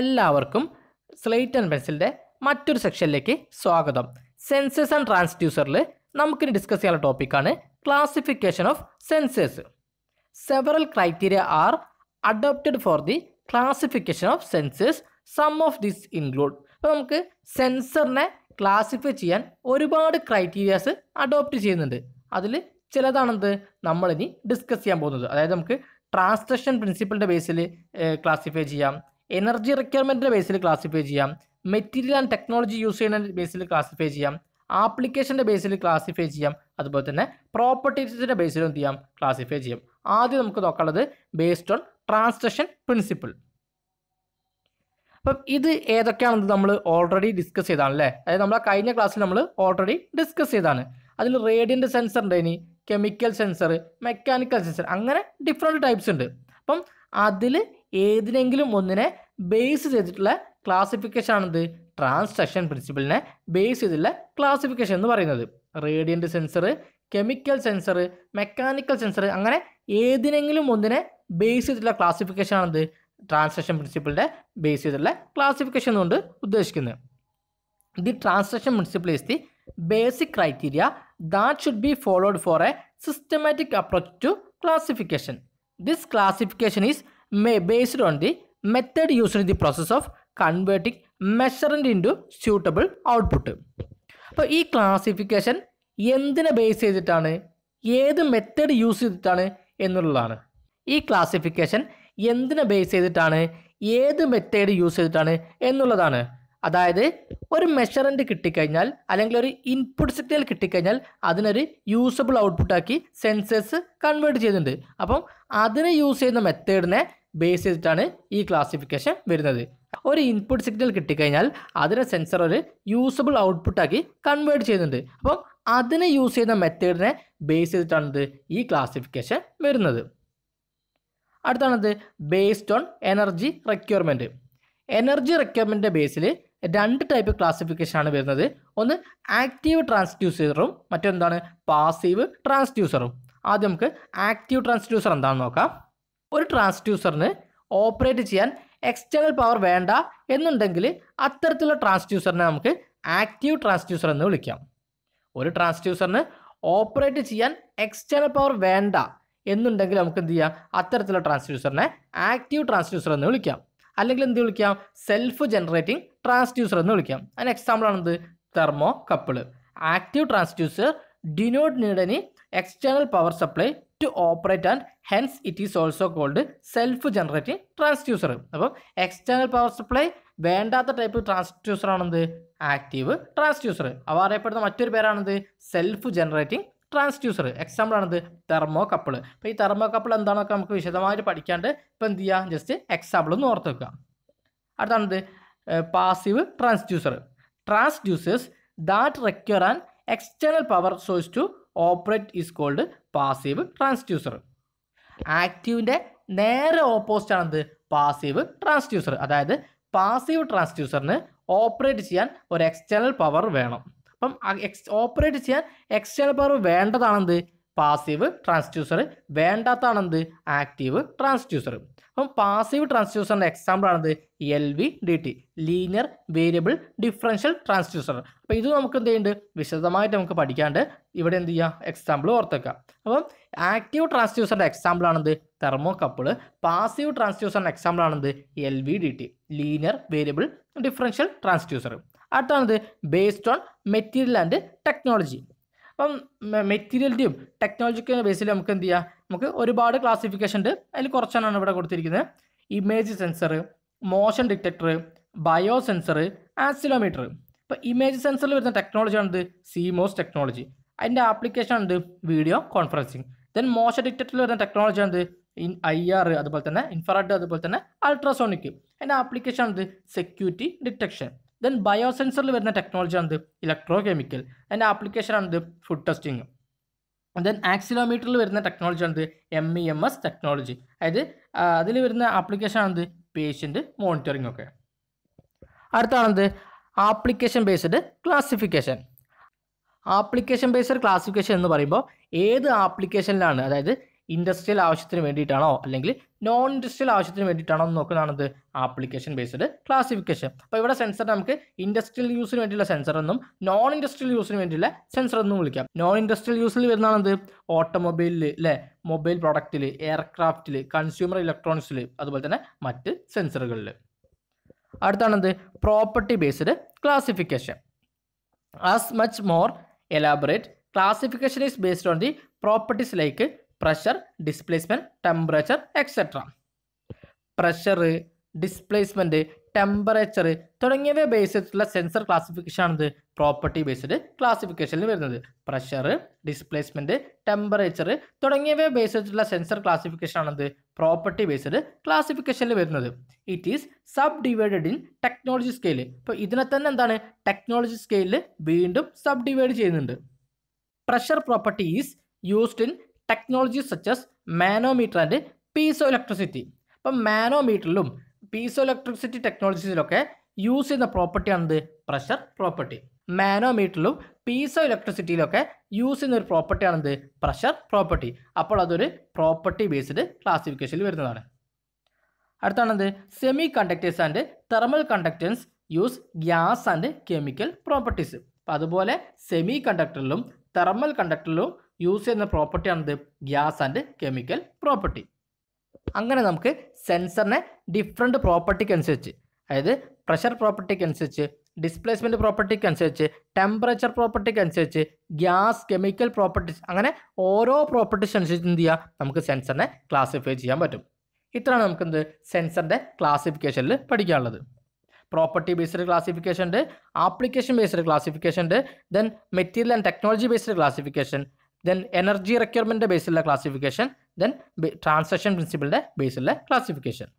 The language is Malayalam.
എല്ലാവർക്കും സ്ലേറ്റ് ആൻഡ് പെൻസിലിൻ്റെ മറ്റൊരു സെക്ഷനിലേക്ക് സ്വാഗതം സെൻസസ് ആൻഡ് ട്രാൻസ്ഡ്യൂസറിൽ നമുക്കിനി ഡിസ്കസ് ചെയ്യാനുള്ള ടോപ്പിക്കാണ് classification of sensors several criteria are adopted for the classification of sensors some of this include അപ്പോൾ നമുക്ക് സെൻസറിനെ ക്ലാസിഫൈ ചെയ്യാൻ ഒരുപാട് ക്രൈറ്റീരിയാസ് അഡോപ്റ്റ് ചെയ്യുന്നുണ്ട് അതിൽ ചിലതാണെന്ത് നമ്മളിനി ഡിസ്കസ് ചെയ്യാൻ പോകുന്നത് അതായത് നമുക്ക് ട്രാൻസ്ഡക്ഷൻ പ്രിൻസിപ്പിളിൻ്റെ ബേസിൽ ക്ലാസിഫൈ ചെയ്യാം എനർജി റിക്വയർമെൻറ്റിൻ്റെ ബേസിൽ ക്ലാസിഫൈ ചെയ്യാം മെറ്റീരിയൽ ആൻഡ് ടെക്നോളജി യൂസ് ചെയ്യുന്നതിൻ്റെ ബേസിൽ ക്ലാസിഫൈ ചെയ്യാം ആപ്ലിക്കേഷൻ്റെ ബേസിൽ ക്ലാസിഫൈ ചെയ്യാം അതുപോലെ തന്നെ പ്രോപ്പർട്ടീസിൻ്റെ ബേസിലും എന്ത് ചെയ്യാം ക്ലാസിഫൈ ചെയ്യാം ആദ്യം നമുക്ക് നോക്കാനുള്ളത് ബേസ്ഡ് ഓൺ ട്രാൻസ്ലേഷൻ പ്രിൻസിപ്പിൾ അപ്പം ഇത് ഏതൊക്കെയാണെന്ന് നമ്മൾ ഓൾറെഡി ഡിസ്കസ് ചെയ്താണ് അതായത് നമ്മൾ കഴിഞ്ഞ ക്ലാസ്സിൽ നമ്മൾ ഓൾറെഡി ഡിസ്കസ് ചെയ്താണ് അതിൽ റേഡിയൻ്റ് സെൻസർ ഉണ്ട് ഇനി കെമിക്കൽ സെൻസർ മെക്കാനിക്കൽ സെൻസർ അങ്ങനെ ഡിഫറെൻറ്റ് ടൈപ്സ് ഉണ്ട് അപ്പം അതിൽ ഏതിനെങ്കിലും ഒന്നിനെ ബേസ് ചെയ്തിട്ടുള്ള ക്ലാസിഫിക്കേഷൻ ആണെന്ത് ട്രാൻസ്ട്രക്ഷൻ പ്രിൻസിപ്പിളിനെ ബേസ് ചെയ്തിട്ടുള്ള ക്ലാസിഫിക്കേഷൻ എന്ന് പറയുന്നത് radiant sensor chemical sensor mechanical sensor അങ്ങനെ ഏതിനെങ്കിലും ഒന്നിനെ ബേസ് ചെയ്തിട്ടുള്ള ക്ലാസിഫിക്കേഷൻ ആണെന്ത് ട്രാൻസാക്ഷൻ പ്രിൻസിപ്പിളിൻ്റെ ബേസ് ചെയ്തിട്ടുള്ള ക്ലാസിഫിക്കേഷൻ കൊണ്ട് ഉദ്ദേശിക്കുന്നത് the transaction principle is the basic criteria that should be followed for a systematic approach to classification this classification is based on the method used in the process of converting measurand into suitable output അപ്പോൾ ഈ ക്ലാസിഫിക്കേഷൻ എന്തിനെ ബേസ് ചെയ്തിട്ടാണ് ഏത് മെത്തേഡ് യൂസ് ചെയ്തിട്ടാണ് എന്നുള്ളതാണ് ഈ ക്ലാസിഫിക്കേഷൻ എന്തിനെ ബേസ് ചെയ്തിട്ടാണ് ഏത് മെത്തേഡ് യൂസ് ചെയ്തിട്ടാണ് എന്നുള്ളതാണ് അതായത് ഒരു മെഷറൻ്റ് കിട്ടിക്കഴിഞ്ഞാൽ അല്ലെങ്കിൽ ഒരു ഇൻപുട്ട് സിഗ്നൽ കിട്ടിക്കഴിഞ്ഞാൽ അതിനൊരു യൂസബിൾ ഔട്ട്പുട്ടാക്കി സെൻസസ് കൺവേർട്ട് ചെയ്തിട്ടുണ്ട് അപ്പം അതിനെ യൂസ് ചെയ്യുന്ന മെത്തേഡിനെ ബേസ് ചെയ്തിട്ടാണ് ഈ ക്ലാസിഫിക്കേഷൻ വരുന്നത് ഒരു ഇൻപുട്ട് സിഗ്നൽ കിട്ടിക്കഴിഞ്ഞാൽ അതിനെ സെൻസർ ഒരു യൂസബിൾ ഔട്ട്പുട്ടാക്കി കൺവേർട്ട് ചെയ്യുന്നുണ്ട് അപ്പം അതിനെ യൂസ് ചെയ്യുന്ന മെത്തേഡിനെ ബേസ് ചെയ്തിട്ടാണ് ഈ ക്ലാസിഫിക്കേഷൻ വരുന്നത് അടുത്താണത് based on energy requirement energy റിക്വയർമെൻറ്റിൻ്റെ ബേസിൽ രണ്ട് ടൈപ്പ് ക്ലാസിഫിക്കേഷൻ ആണ് വരുന്നത് ഒന്ന് ആക്റ്റീവ് ട്രാൻസ്ഡ്യൂസറും മറ്റൊന്താണ് പാസീവ് ട്രാൻസ്ഡ്യൂസറും ആദ്യം നമുക്ക് ആക്റ്റീവ് ട്രാൻസ്ഡ്യൂസർ എന്താണെന്ന് നോക്കാം ഒരു ട്രാൻസ്ഡ്യൂസറിന് ഓപ്പറേറ്റ് ചെയ്യാൻ എക്സ്റ്റേണൽ പവർ വേണ്ട എന്നുണ്ടെങ്കിൽ അത്തരത്തിലുള്ള ട്രാൻസ്ഡ്യൂസറിനെ നമുക്ക് ആക്റ്റീവ് ട്രാൻസ്ഡ്യൂസർ എന്ന് വിളിക്കാം ഒരു ട്രാൻസ്ഡ്യൂസറിന് ഓപ്പറേറ്റ് ചെയ്യാൻ എക്സ്റ്റേണൽ പവർ വേണ്ട എന്നുണ്ടെങ്കിൽ നമുക്ക് എന്ത് ചെയ്യാം അത്തരത്തിലുള്ള ട്രാൻസ്ഡ്യൂസറിനെ ആക്റ്റീവ് ട്രാൻസ്ഡ്യൂസർ എന്ന് വിളിക്കാം അല്ലെങ്കിൽ എന്ത് വിളിക്കാം സെൽഫ് ജനറേറ്റിംഗ് ട്രാൻസ്ഡ്യൂസർ എന്ന് വിളിക്കാം അതിന് എക്സാമ്പിളാണെന്ത് thermocouple active transducer do not need any external power supply to operate and hence it is also called self generating transducer അപ്പം എക്സ്റ്റേണൽ പവർ സപ്ലൈ വേണ്ടാത്ത ടൈപ്പ് ട്രാൻസ്ഡ്യൂസർ ആണെന്ത് ആക്റ്റീവ് ട്രാൻസ്ഡ്യൂസർ അവ അറിയപ്പെടുന്ന മറ്റൊരു പേരാണെന്ത് സെൽഫ് ജനറേറ്റിംഗ് ട്രാൻസ്ഡ്യൂസർ എക്സാമ്പിൾ ആണത് തെർമോ കപ്പിൾ അപ്പോൾ ഈ തെർമോ കപ്പിൾ എന്താണെന്നൊക്കെ നമുക്ക് വിശദമായിട്ട് പഠിക്കാണ്ട് ഇപ്പോൾ എന്ത് ചെയ്യുക ജസ്റ്റ് എക്സാമ്പിൾ ഒന്ന് ഓർത്ത് വെക്കുക അടുത്താണത് passive transducer transducers that require an external power source to operate is called passive transducer ആക്റ്റീവിൻ്റെ നേരെ ഓപ്പോസിറ്റ് ആണെന്ത് പാസീവ് ട്രാൻസ്ഡ്യൂസർ അതായത് പാസീവ് ട്രാൻസ്ഡ്യൂസറിന് ഓപ്പറേറ്റ് ചെയ്യാൻ ഒരു എക്സ്റ്റേണൽ പവർ വേണം അപ്പം ഓപ്പറേറ്റ് ചെയ്യാൻ എക്സ്റ്റേണൽ പവർ വേണ്ടതാണെന്ത് പാസീവ് ട്രാൻസ്ഡ്യൂസർ വേണ്ടാത്തതാണെന്ത് ആക്റ്റീവ് ട്രാൻസ്ഡ്യൂസർ അപ്പം പാസീവ് ട്രാൻസ്ഡ്യൂസറിൻ്റെ എക്സാമ്പിളാണത് L V D T linear variable differential transducer അപ്പോൾ ഇത് നമുക്ക് എന്ത് ചെയ്യുന്നുണ്ട് വിശദമായിട്ട് നമുക്ക് പഠിക്കാണ്ട് ഇവിടെ എന്ത് ചെയ്യുക എക്സാമ്പിൾ ഓർത്തേക്കാം അപ്പം ആക്റ്റീവ് ട്രാൻസ്ഡ്യൂസറിൻ്റെ എക്സാമ്പിളാണെന്ത് തെർമോ കപ്പിള് പാസീവ് ട്രാൻസ്ഡ്യൂസറിൻ്റെ എക്സാമ്പിളാണെന്ത് L V D T linear variable differential transducer അടുത്താണത് based on material and technology അപ്പം മെറ്റീരിയലിൻ്റെയും ടെക്നോളജിക്കൽ ബേസിൽ നമുക്ക് എന്ത് ചെയ്യാം നമുക്ക് ഒരുപാട് ക്ലാസിഫിക്കേഷൻ ഉണ്ട് അതിൽ കുറച്ചാണ് ഇവിടെ കൊടുത്തിരിക്കുന്നത് image sensor motion detector bio sensor accelerometer ഇപ്പോൾ ഇമേജ് സെൻസറിൽ വരുന്ന ടെക്നോളജിയാണിത് സിമോസ് ടെക്നോളജി അതിൻ്റെ ആപ്ലിക്കേഷൻ ഉണ്ട് വീഡിയോ കോൺഫറൻസിങ് ദെൻ മോഷൻ ഡിറ്റക്ടറിൽ വരുന്ന ടെക്നോളജിയാണിത് ഇൻ ഐ ആർ അതുപോലെ തന്നെ ഇൻഫ്രാഡ് അതുപോലെ തന്നെ അൾട്രാസോണിക് അതിൻ്റെ ആപ്ലിക്കേഷൻ ആണ് സെക്യൂരിറ്റി ഡിറ്റക്ഷൻ ദെൻ ബയോസെൻസറിൽ വരുന്ന ടെക്നോളജി ആണ് ഇലക്ട്രോ കെമിക്കൽ അതിൻ്റെ ആപ്ലിക്കേഷൻ ആണത് ഫുഡ് ടെസ്റ്റിംഗ് ദെൻ ആക്സിലോമീറ്ററിൽ വരുന്ന ടെക്നോളജി ആണത് M E M S technology അതായത് അതിൽ വരുന്ന ആപ്ലിക്കേഷൻ ആണത് പേഷ്യൻ്റ് മോണിറ്ററിംഗ് ഒക്കെ അടുത്താണത് application based classification application based classification എന്ന് പറയുമ്പോൾ ഏത് ആപ്ലിക്കേഷനിലാണ് അതായത് ഇൻഡസ്ട്രിയൽ ആവശ്യത്തിന് വേണ്ടിയിട്ടാണോ അല്ലെങ്കിൽ നോൺ ഇൻഡസ്ട്രിയൽ ആവശ്യത്തിന് വേണ്ടിയിട്ടാണോ എന്ന് നോക്കുന്നതാണത് ആപ്ലിക്കേഷൻ ബേസ്ഡ് ക്ലാസിഫിക്കേഷൻ അപ്പോൾ ഇവിടെ സെൻസർ നമുക്ക് ഇൻഡസ്ട്രിയൽ യൂസിന് വേണ്ടിയുള്ള സെൻസർ എന്നും നോൺ ഇൻഡസ്ട്രിയൽ യൂസിന് വേണ്ടിയുള്ള സെൻസർ എന്നും വിളിക്കാം നോൺ ഇൻഡസ്ട്രിയൽ യൂസിൽ വരുന്നതാണത് ഓട്ടോമൊബൈലിൽ അല്ലേ മൊബൈൽ പ്രൊഡക്റ്റിൽ എയർക്രാഫ്റ്റിൽ കൺസ്യൂമർ ഇലക്ട്രോണിക്സിൽ അതുപോലെ തന്നെ മറ്റ് സെൻസറുകളിൽ അടുത്താണത് property based classification as much more elaborate classification is based on the properties like pressure displacement temperature etcetera pressure displacement temperature തുടങ്ങിയവയെ ബേസ് ചെയ്തിട്ടുള്ള സെൻസർ ക്ലാസിഫിക്കേഷനാണിത് പ്രോപ്പർട്ടി ബേസ്ഡ് ക്ലാസിഫിക്കേഷനിൽ വരുന്നത് പ്രഷർ ഡിസ്പ്ലേസ്മെൻറ്റ് ടെമ്പറേച്ചർ തുടങ്ങിയവയെ ബേസ് ചെയ്തിട്ടുള്ള സെൻസർ ക്ലാസിഫിക്കേഷനാണിത് പ്രോപ്പർട്ടി ബേസ്ഡ് ക്ലാസിഫിക്കേഷനിൽ വരുന്നത് it is sub divided in technology scale ഇപ്പോൾ ഇതിനെ തന്നെ എന്താണ് ടെക്നോളജി സ്കെയിലിൽ വീണ്ടും സബ് ഡിവൈഡ് ചെയ്യുന്നുണ്ട് pressure property is used in technology such as manometer and piezo electricity അപ്പം മാനോമീറ്ററിലും പീസോ ഇലക്ട്രിസിറ്റി ടെക്നോളജീസിലൊക്കെ യൂസ് ചെയ്യുന്ന പ്രോപ്പർട്ടിയാണ് എന്ത് പ്രഷർ പ്രോപ്പർട്ടി മാനോമീറ്ററിലും പീസോ ഇലക്ട്രിസിറ്റിയിലൊക്കെ യൂസ് ചെയ്യുന്ന ഒരു പ്രോപ്പർട്ടിയാണ് എന്ത് പ്രഷർ പ്രോപ്പർട്ടി അപ്പോൾ അതൊരു പ്രോപ്പർട്ടി ബേസ്ഡ് ക്ലാസിഫിക്കേഷനിൽ വരുന്നതാണ് അടുത്താണെന്ത് semi conductors and thermal conductance use gas and chemical properties അപ്പോൾ അതുപോലെ സെമി കണ്ടക്ടറിലും തെർമൽ കണ്ടക്ടറിലും യൂസ് ചെയ്യുന്ന പ്രോപ്പർട്ടിയാണ് ആണ് ഗ്യാസ് ആൻഡ് കെമിക്കൽ പ്രോപ്പർട്ടി അങ്ങനെ നമുക്ക് സെൻസറിനെ ഡിഫറെൻറ്റ് പ്രോപ്പർട്ടിക്കനുസരിച്ച് അതായത് പ്രഷർ പ്രോപ്പർട്ടിക്കനുസരിച്ച് ഡിസ്പ്ലേസ്മെൻറ്റ് പ്രോപ്പർട്ടിക്കനുസരിച്ച് ടെമ്പറേച്ചർ പ്രോപ്പർട്ടിക്കനുസരിച്ച് ഗ്യാസ് കെമിക്കൽ പ്രോപ്പർട്ടീസ് അങ്ങനെ ഓരോ പ്രോപ്പർട്ടീസ് അനുസരിച്ച് എന്ത് ചെയ്യുക നമുക്ക് സെൻസറിനെ ക്ലാസിഫൈ ചെയ്യാൻ പറ്റും ഇത്രയാണ് നമുക്ക് എന്ത് സെൻസറിൻ്റെ ക്ലാസിഫിക്കേഷനിൽ പഠിക്കാനുള്ളത് പ്രോപ്പർട്ടി ബേസ്ഡ് ക്ലാസിഫിക്കേഷൻ ഉണ്ട് ആപ്ലിക്കേഷൻ ബേസ്ഡ് ക്ലാസിഫിക്കേഷൻ ഉണ്ട് then material and technology based classification then energy requirement ബേസിലുള്ള ക്ലാസിഫിക്കേഷൻ ദെൻ ട്രാൻസാക്ഷൻ പ്രിൻസിപ്പിളിൻ്റെ ബേസിലുള്ള ക്ലാസിഫിക്കേഷൻ